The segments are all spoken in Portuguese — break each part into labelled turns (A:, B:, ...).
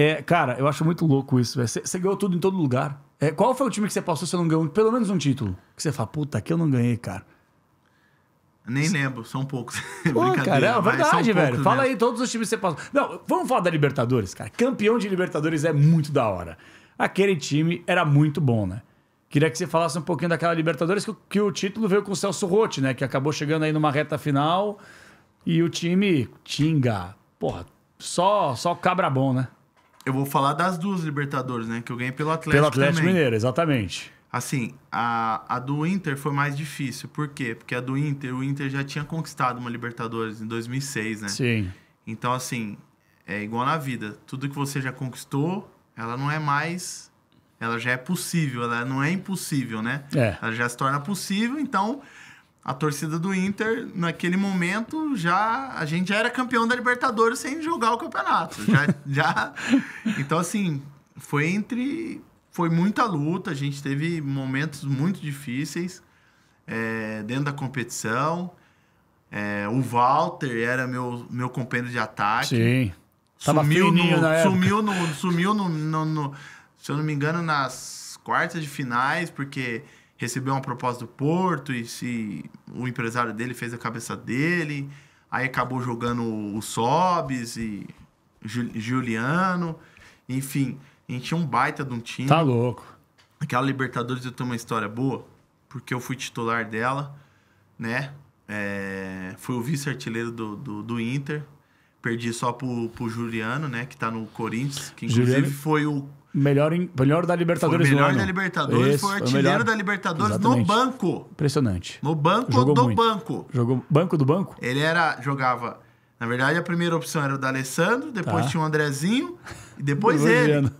A: É, cara, eu acho muito louco isso. Você ganhou tudo em todo lugar. É, qual foi o time que você passou se não ganhou pelo menos um título? Que você fala, puta, aqui eu não ganhei, cara.
B: Nem lembro, são poucos. Pô, cara, é verdade, velho. Fala mesmo.
A: aí todos os times que você passou. Não, vamos falar da Libertadores, cara. Campeão de Libertadores é muito da hora. Aquele time era muito bom, né? Queria que você falasse um pouquinho daquela Libertadores, que, que o título veio com o Celso Rotti, né? Que acabou chegando aí numa reta final. E o time, Tinga, porra, só, só cabra bom, né?
B: Eu vou falar das duas Libertadores, né? Que eu ganhei pelo Atlético. Pelo Atlético também.
A: Mineiro, exatamente.
B: Assim, a, a do Inter foi mais difícil. Por quê? Porque a do Inter, o Inter já tinha conquistado uma Libertadores em 2006, né? Sim. Então, assim, é igual na vida. Tudo que você já conquistou, ela não é mais. Ela já é possível, ela não é impossível, né? É. Ela já se torna possível, então a torcida do Inter, naquele momento, já a gente já era campeão da Libertadores sem jogar o campeonato. Já, já... Então, assim, foi entre. Foi muita luta, a gente teve momentos muito difíceis é, dentro da competição. É, o Walter era meu, meu companheiro de ataque. Sim.
A: Tava sumiu no, sumiu
B: no. Sumiu no, no, no. Se eu não me engano, nas quartas de finais, porque recebeu uma proposta do Porto e se o empresário dele fez a cabeça dele, aí acabou jogando o Sobis e Juliano, enfim, a gente tinha um baita de um time. Tá louco. Aquela Libertadores eu tenho uma história boa, porque eu fui titular dela, né? É, fui o vice-artilheiro do, do, do, Inter. Perdi só pro, pro Juliano, né? Que tá no Corinthians. Que inclusive Juliano? foi o
A: Melhor, em, melhor da Libertadores foi melhor da Libertadores, Esse, foi artilheiro foi da Libertadores Exatamente. no banco. Impressionante. No banco Jogou do muito. banco. Jogou banco do
B: banco? Ele era jogava... Na verdade, a primeira opção era o da Alessandro, depois tá. tinha o Andrezinho e depois ele.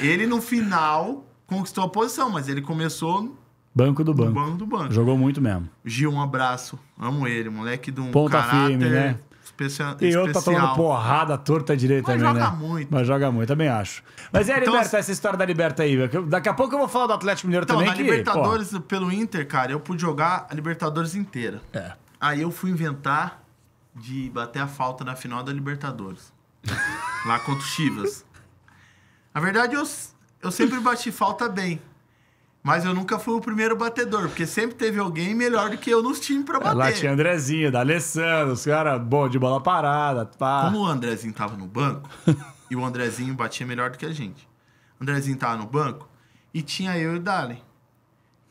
B: Ele, no final, conquistou a posição, mas ele começou
A: Banco do banco. banco do banco. Jogou muito mesmo.
B: Gil, um abraço. Amo ele, moleque de um Ponta caráter. firme, né? especial. eu outro tá tomando
A: porrada torta direita Mas também, joga né? muito. Mas joga muito, também acho. Mas é a então, Liberta, assim essa história da
B: Liberta aí. Daqui a pouco eu vou falar do Atlético Mineiro então, também. Então, na que, Libertadores pô. pelo Inter, cara, eu pude jogar a Libertadores inteira. É. Aí eu fui inventar de bater a falta na final da Libertadores. lá contra o Chivas. Na verdade, eu, eu sempre bati falta bem. Mas eu nunca fui o primeiro batedor, porque sempre teve alguém melhor do que eu nos times pra é, bater. lá tinha
A: Andrezinho, da Alessandro, os caras bom de bola parada, pá. Como
B: o Andrezinho tava no banco, e o Andrezinho batia melhor do que a gente. O Andrezinho tava no banco, e tinha eu e o Dali.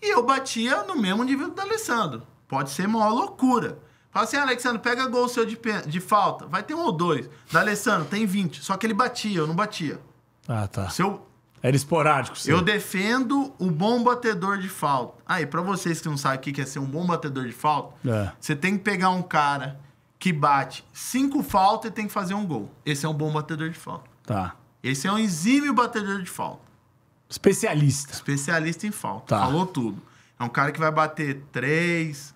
B: E eu batia no mesmo nível do Alessandro. Pode ser uma loucura. Fala assim, ah, Alexandre, pega gol seu de, de falta. Vai ter um ou dois. Da Alessandro, tem 20. Só que ele batia, eu não batia.
A: Ah, tá. Se eu, era esporádico. Sim. Eu
B: defendo o bom batedor de falta. Aí, ah, para vocês que não sabem o que é ser um bom batedor de falta, é. você tem que pegar um cara que bate cinco faltas e tem que fazer um gol. Esse é um bom batedor de falta. Tá. Esse é um exímio batedor de falta. Especialista. Especialista em falta. Tá. Falou tudo. É um cara que vai bater três,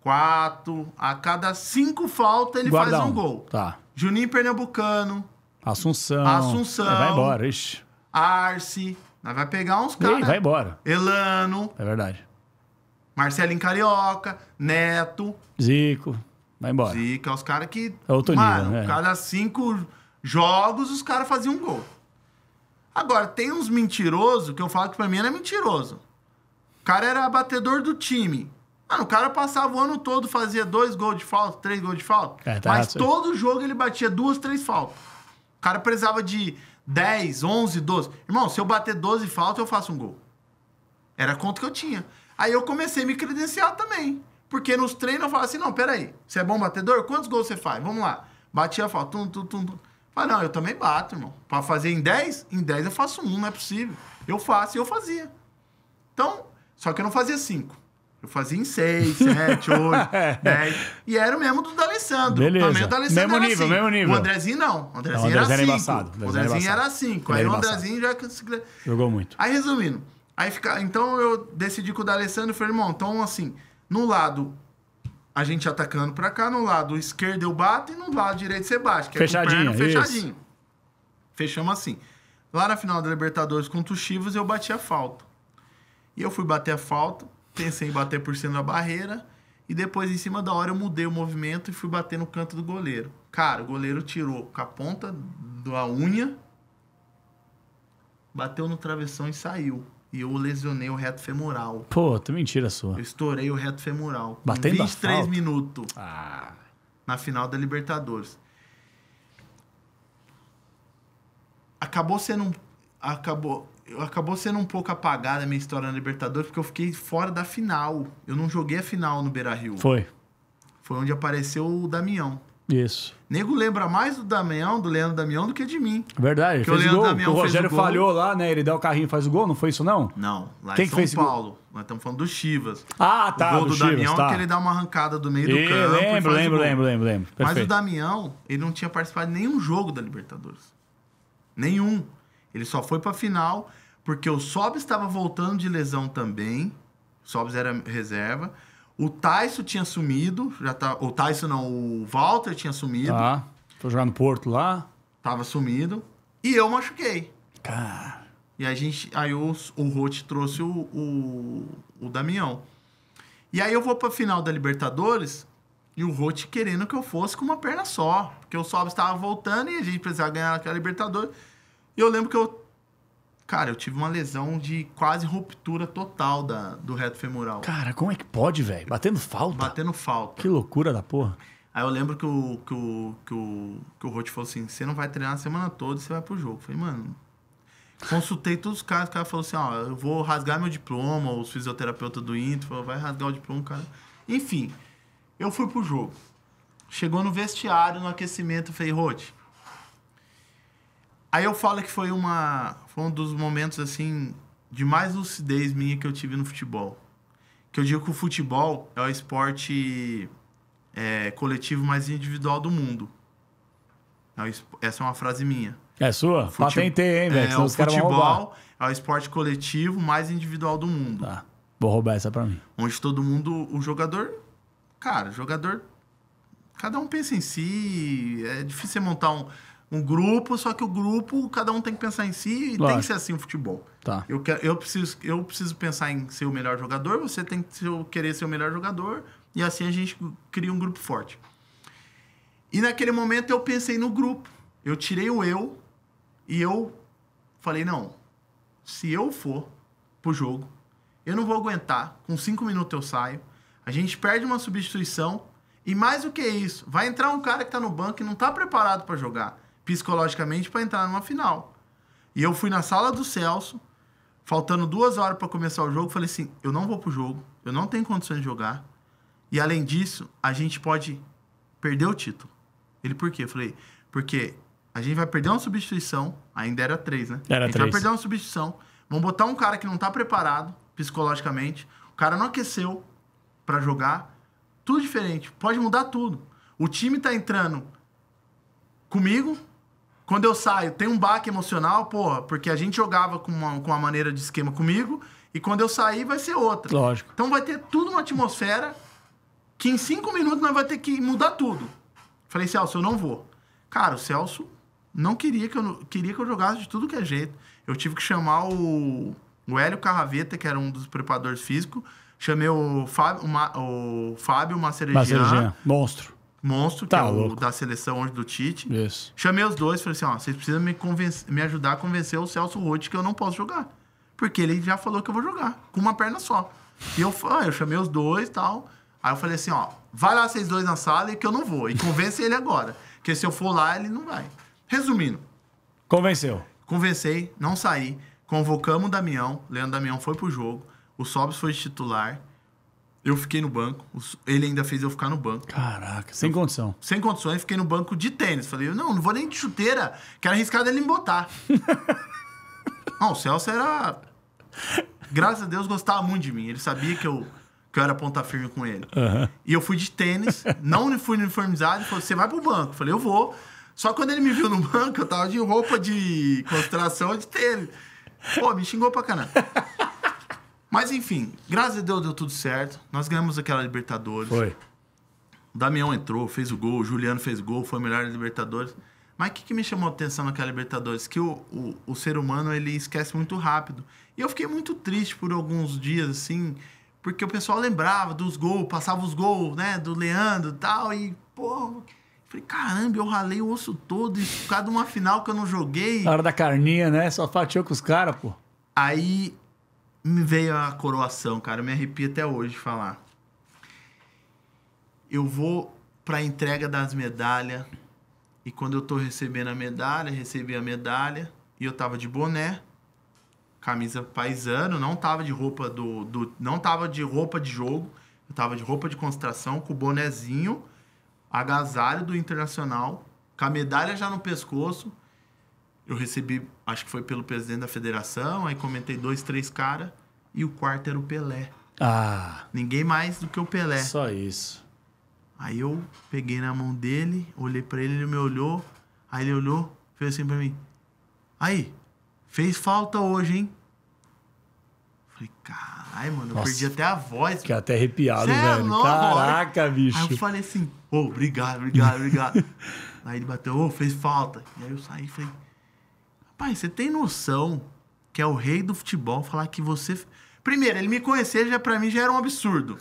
B: quatro. A cada cinco faltas ele Guardão. faz um gol. Tá. Juninho Pernambucano.
A: Assunção. Assunção. É, vai embora, ixi.
B: Arce. Nós vai pegar uns caras. Vai embora. Elano. É verdade. Marcelinho Carioca, Neto. Zico. Vai embora. Zico, é os caras que.
A: É outro mano, nível, né? cada
B: cinco jogos os caras faziam um gol. Agora, tem uns mentirosos que eu falo que pra mim era é mentiroso. O cara era batedor do time. Mano, o cara passava o ano todo, fazia dois gols de falta, três gols de falta. É, tá mas todo jogo ele batia duas, três faltas. O cara precisava de 10, 11, 12. Irmão, se eu bater 12 faltas, eu faço um gol. Era a conta que eu tinha. Aí eu comecei a me credenciar também. Porque nos treinos eu falava assim, não, peraí, você é bom batedor? Quantos gols você faz? Vamos lá. Batia a falta, tum, tum, tum, tum. Falei, não, eu também bato, irmão. Pra fazer em 10, em 10 eu faço um, não é possível. Eu faço, e eu fazia. Então, só que eu não fazia 5. Eu fazia em 6, 7, 8, 10. E era o mesmo do D'Alessandro, Beleza. Também o do mesmo nível, cinco. Assim. mesmo nível. O Andrezinho não. O Andrezinho, era 5.
A: O Andrezinho era 5. Aí o Andrezinho
B: já... Jogou muito. Aí, resumindo. Aí fica... Então, eu decidi com o D'Alessandro e falei, irmão, então, assim, no lado a gente atacando pra cá, no lado esquerdo eu bato e no lado direito você bate. Que fechadinho, é perna, fechadinho. Isso. Fechamos assim. Lá na final da Libertadores contra o Chivas, eu bati a falta. E eu fui bater a falta pensei em bater por cima da barreira. E depois, em cima da hora, eu mudei o movimento e fui bater no canto do goleiro. Cara, o goleiro tirou com a ponta da unha, bateu no travessão e saiu. E eu lesionei o reto femoral.
A: Pô, tu mentira sua. Eu estourei
B: o reto femoral. Batendo 23 asfalto. minutos. Ah. Na final da Libertadores. Acabou sendo um. Acabou acabou sendo um pouco apagada a minha história na Libertadores, porque eu fiquei fora da final. Eu não joguei a final no Beira Rio. Foi. Foi onde apareceu o Damião. Isso. Nego lembra mais do Damião, do Leandro Damião, do que de mim.
A: Verdade, que o, Leandro gol. Damião o Rogério o falhou
B: lá, né? Ele dá o carrinho e faz
A: o gol, não foi isso não? Não, lá Quem em São fez Paulo.
B: Nós estamos falando do Chivas. Ah, tá. O gol do, do Chivas, Damião é tá. que ele dá uma arrancada do meio e, do campo. Lembro, lembro, lembro, lembro, lembro. Mas o Damião, ele não tinha participado de nenhum jogo da Libertadores. Nenhum. Ele só foi pra final porque o Sob estava voltando de lesão também. Sobs era reserva. O Tyson tinha sumido, já tá, o Tyson não, o Walter tinha sumido. Tá. Tô jogando Porto lá. Tava sumido. E eu machuquei. Cara. E a gente, aí o, o Roth trouxe o, o, o Damião. E aí eu vou pra final da Libertadores e o Roth querendo que eu fosse com uma perna só. Porque o Sobs estava voltando e a gente precisava ganhar aquela Libertadores. E eu lembro que eu Cara, eu tive uma lesão de quase ruptura total da, do reto femoral. Cara, como é que pode, velho? Batendo falta? Batendo falta. Que loucura da porra. Aí eu lembro que o, que o, que o, que o Roth falou assim: você não vai treinar a semana toda, você vai pro jogo. Eu falei, mano. Consultei todos os caras, o cara falou assim: ó, eu vou rasgar meu diploma, os fisioterapeutas do Inter falou, vai rasgar o diploma, cara. Enfim, eu fui pro jogo. Chegou no vestiário, no aquecimento, eu falei, Roth, Aí eu falo que foi uma foi um dos momentos assim de mais lucidez minha que eu tive no futebol. Que eu digo que o futebol é o esporte é, coletivo mais individual do mundo. É essa é uma frase minha.
A: É sua? Patentei, hein, velho? É, o futebol
B: é o esporte coletivo mais individual do mundo. Tá.
A: Vou roubar essa pra mim.
B: Onde todo mundo, o jogador, cara, jogador, cada um pensa em si. É difícil você montar um um grupo, só que o grupo, cada um tem que pensar em si e tem que ser assim o futebol. Tá. Eu, quero, eu, preciso, eu preciso pensar em ser o melhor jogador, você tem que ser, querer ser o melhor jogador, e assim a gente cria um grupo forte. E naquele momento eu pensei no grupo. Eu tirei o eu e eu falei: não, se eu for pro jogo, eu não vou aguentar, com cinco minutos eu saio, a gente perde uma substituição. E mais do que isso, vai entrar um cara que tá no banco e não tá preparado para jogar psicologicamente para entrar numa final. E eu fui na sala do Celso, faltando duas horas para começar o jogo, falei assim: eu não vou pro jogo, eu não tenho condições de jogar. E além disso, a gente pode perder o título. Ele, por quê? Eu falei: porque a gente vai perder uma substituição, ainda era três, né? Era a gente três. vai perder uma substituição, vamos botar um cara que não tá preparado psicologicamente, o cara não aqueceu para jogar, tudo diferente, pode mudar tudo. O time tá entrando comigo, quando eu saio, tem um baque emocional, porra, porque a gente jogava com uma, com uma maneira de esquema comigo, e quando eu sair, vai ser outra. Lógico. Então vai ter tudo uma atmosfera que em cinco minutos nós vai ter que mudar tudo. Falei, Celso, eu não vou. Cara, o Celso não queria que eu, queria que eu jogasse de tudo que é jeito. Eu tive que chamar o, o Hélio Carraveta, que era um dos preparadores físicos. Chamei o Fábio, o, Ma, o Fábio monstro. Monstro, tá que é o da seleção hoje do Tite. Isso. Chamei os dois, falei assim: ó, vocês precisam me, me ajudar a convencer o Celso Roth que eu não posso jogar. Porque ele já falou que eu vou jogar, com uma perna só. E eu, ah, eu chamei os dois e tal. Aí eu falei assim: ó, vai lá vocês dois na sala e que eu não vou. E convence ele agora. Porque se eu for lá, ele não vai. Resumindo. Convenceu. Convencei, não saí. Convocamos o Damião. Leandro Damião foi pro jogo. O Sobs foi titular. Eu fiquei no banco. Ele ainda fez eu ficar no banco. Caraca, sem eu, condição. Sem condições, fiquei no banco de tênis. Falei, não, não vou nem de chuteira, quero arriscar dele me botar. não, o Celso era. Graças a Deus gostava muito de mim. Ele sabia que eu, que eu era ponta firme com ele. Uhum. E eu fui de tênis, não fui uniformizado. Falei, você vai pro banco. falei, eu vou. Só quando ele me viu no banco, eu tava de roupa de concentração de tênis. Pô, me xingou pra caramba. Mas enfim, graças a Deus deu tudo certo. Nós ganhamos aquela Libertadores. Foi. O Damião entrou, fez o gol, o Juliano fez o gol, foi o melhor da Libertadores. Mas o que, que, me chamou a atenção naquela Libertadores? Que o, o, o, ser humano ele esquece muito rápido. E eu fiquei muito triste por alguns dias, assim, porque o pessoal lembrava dos gols, passava os gols, né, do Leandro e tal, e, pô. Falei, caramba, eu ralei o osso todo, isso por causa de uma final que eu não joguei. A hora da carninha, né? Só fatiou com os caras, pô. Aí me veio a coroação, cara. Eu me arrepio até hoje de falar. Eu vou para a entrega das medalhas e quando eu tô recebendo a medalha, recebi a medalha e eu tava de boné, camisa paisano, não tava de roupa do, do não tava de roupa de jogo, eu tava de roupa de concentração com o bonezinho, agasalho do Internacional, com a medalha já no pescoço eu recebi, acho que foi pelo presidente da federação, aí comentei dois, três caras, e o quarto era o Pelé. Ah. Ninguém mais do que o Pelé. Só isso. Aí eu peguei na mão dele, olhei para ele, ele me olhou, aí ele olhou, fez assim pra mim: Aí, fez falta hoje, hein? Falei, caralho, mano, eu perdi até a voz. Fiquei até arrepiado, Cê é velho. É Caraca, bicho. Aí eu falei assim: Ô, oh, obrigado, obrigado, obrigado. aí ele bateu: Ô, oh, fez falta. E aí eu saí e falei. Pai, você tem noção que é o rei do futebol falar que você. Primeiro, ele me conhecer já para mim já era um absurdo.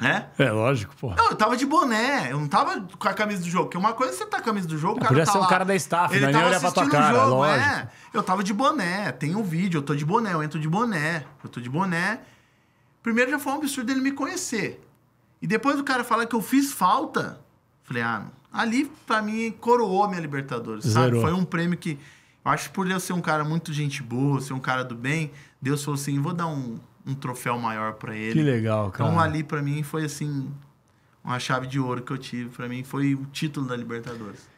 B: né? É lógico, pô. Não, eu tava de boné, eu não tava com a camisa do jogo. Porque uma coisa é você tá com a camisa do jogo, não, o cara podia tá ser lá, um cara da staff, ele não né? tava olhar pra tua cara, jogo, é. lógico. Eu tava de boné, tem um vídeo, eu tô de boné, eu entro de boné, eu tô de boné. Primeiro já foi um absurdo ele me conhecer. E depois o cara falar que eu fiz falta, falei, ah, ali pra mim coroou minha Libertadores, Zerou. sabe? Foi um prêmio que Acho que por eu ser um cara muito gente boa, ser um cara do bem, Deus falou assim: vou dar um, um troféu maior para ele. Que legal, então, cara. Então ali para mim foi assim uma chave de ouro que eu tive. Para mim foi o título da Libertadores.